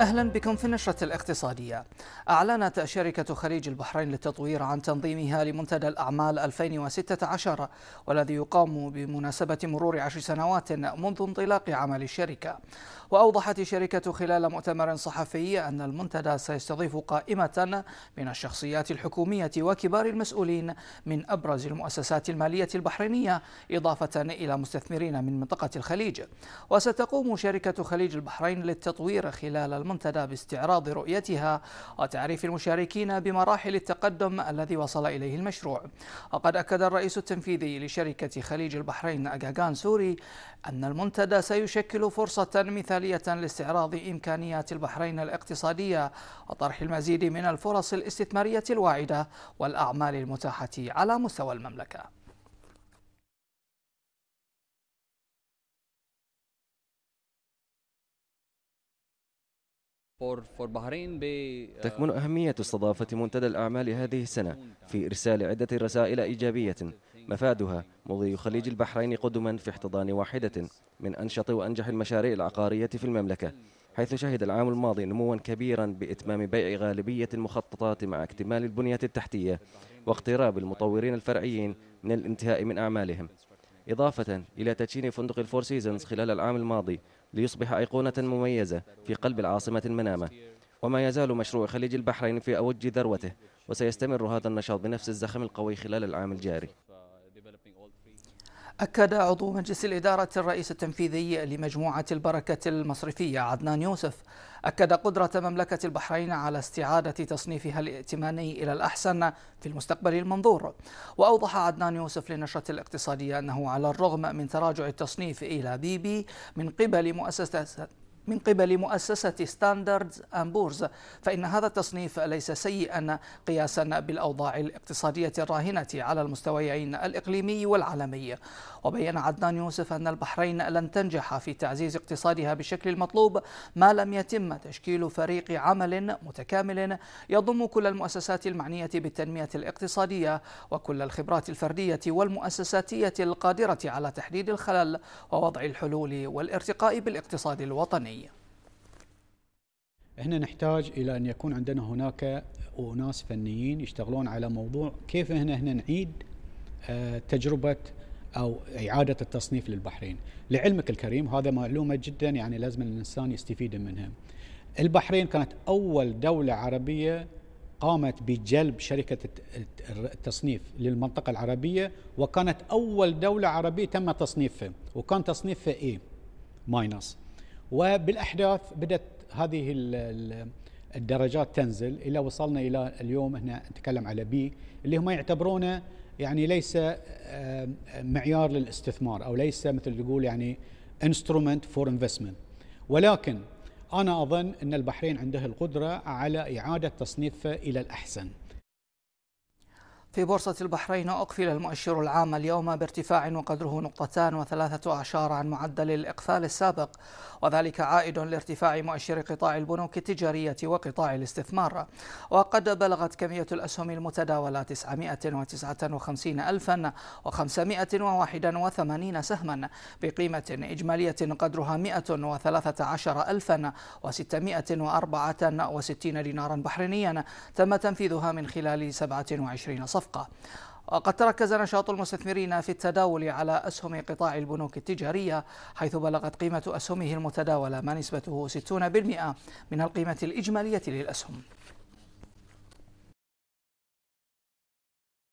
أهلا بكم في النشرة الاقتصادية أعلنت شركة خليج البحرين للتطوير عن تنظيمها لمنتدى الأعمال 2016 والذي يقام بمناسبة مرور عشر سنوات منذ انطلاق عمل الشركة وأوضحت الشركة خلال مؤتمر صحفي أن المنتدى سيستضيف قائمة من الشخصيات الحكومية وكبار المسؤولين من أبرز المؤسسات المالية البحرينية إضافة إلى مستثمرين من منطقة الخليج وستقوم شركة خليج البحرين للتطوير خلال المنتدى باستعراض رؤيتها وتعريف المشاركين بمراحل التقدم الذي وصل إليه المشروع وقد أكد الرئيس التنفيذي لشركة خليج البحرين أجاغان سوري أن المنتدى سيشكل فرصة مثالية لاستعراض إمكانيات البحرين الاقتصادية وطرح المزيد من الفرص الاستثمارية الواعدة والأعمال المتاحة على مستوى المملكة Uh, تكمن أهمية استضافة منتدى الأعمال هذه السنة في إرسال عدة رسائل إيجابية مفادها مضي خليج البحرين قدما في احتضان واحدة من أنشط وأنجح المشاريع العقارية في المملكة حيث شهد العام الماضي نموا كبيرا بإتمام بيع غالبية المخططات مع اكتمال البنية التحتية واقتراب المطورين الفرعيين من الانتهاء من أعمالهم إضافة إلى تدشين فندق الفور سيزنز خلال العام الماضي ليصبح أيقونة مميزة في قلب العاصمة المنامة وما يزال مشروع خليج البحرين في أوج ذروته وسيستمر هذا النشاط بنفس الزخم القوي خلال العام الجاري أكد عضو مجلس الإدارة الرئيس التنفيذي لمجموعة البركة المصرفية عدنان يوسف أكد قدرة مملكة البحرين على استعادة تصنيفها الائتماني إلى الأحسن في المستقبل المنظور وأوضح عدنان يوسف للنشرة الاقتصادية أنه على الرغم من تراجع التصنيف إلى بي بي من قبل مؤسسة من قبل مؤسسة ستاندردز أمبورز فإن هذا التصنيف ليس سيئا قياسا بالأوضاع الاقتصادية الراهنة على المستويين الإقليمي والعالمي وبين عدنان يوسف أن البحرين لن تنجح في تعزيز اقتصادها بالشكل المطلوب ما لم يتم تشكيل فريق عمل متكامل يضم كل المؤسسات المعنية بالتنمية الاقتصادية وكل الخبرات الفردية والمؤسساتية القادرة على تحديد الخلل ووضع الحلول والارتقاء بالاقتصاد الوطني احنا نحتاج الى ان يكون عندنا هناك اناس فنيين يشتغلون على موضوع كيف احنا هنا نعيد آه، تجربه او اعاده التصنيف للبحرين لعلمك الكريم هذا معلومه جدا يعني لازم الانسان يستفيد منها البحرين كانت اول دوله عربيه قامت بجلب شركة التصنيف للمنطقة العربية وكانت أول دولة عربية تم تصنيفها وكان تصنيفها إيه ماينس وبالاحداث بدات هذه الدرجات تنزل الى وصلنا الى اليوم احنا نتكلم على بي اللي هم يعتبرونه يعني ليس آه، معيار للاستثمار او ليس مثل تقول يعني انسترومنت فور انفستمنت ولكن انا اظن ان البحرين عندها القدره على اعاده تصنيفه الى الاحسن في بورصة البحرين أقفل المؤشر العام اليوم بارتفاع وقدره نقطتان وثلاثة أعشار عن معدل الإقفال السابق وذلك عائد لارتفاع مؤشر قطاع البنوك التجارية وقطاع الاستثمار وقد بلغت كمية الأسهم المتداولة 959581 سهما بقيمة إجمالية قدرها 113664 دينارا بحرينيا تم تنفيذها من خلال 27 صفحة الصفقة وقد تركز نشاط المستثمرين في التداول على أسهم قطاع البنوك التجارية حيث بلغت قيمة أسهمه المتداولة ما نسبته 60% من القيمة الإجمالية للأسهم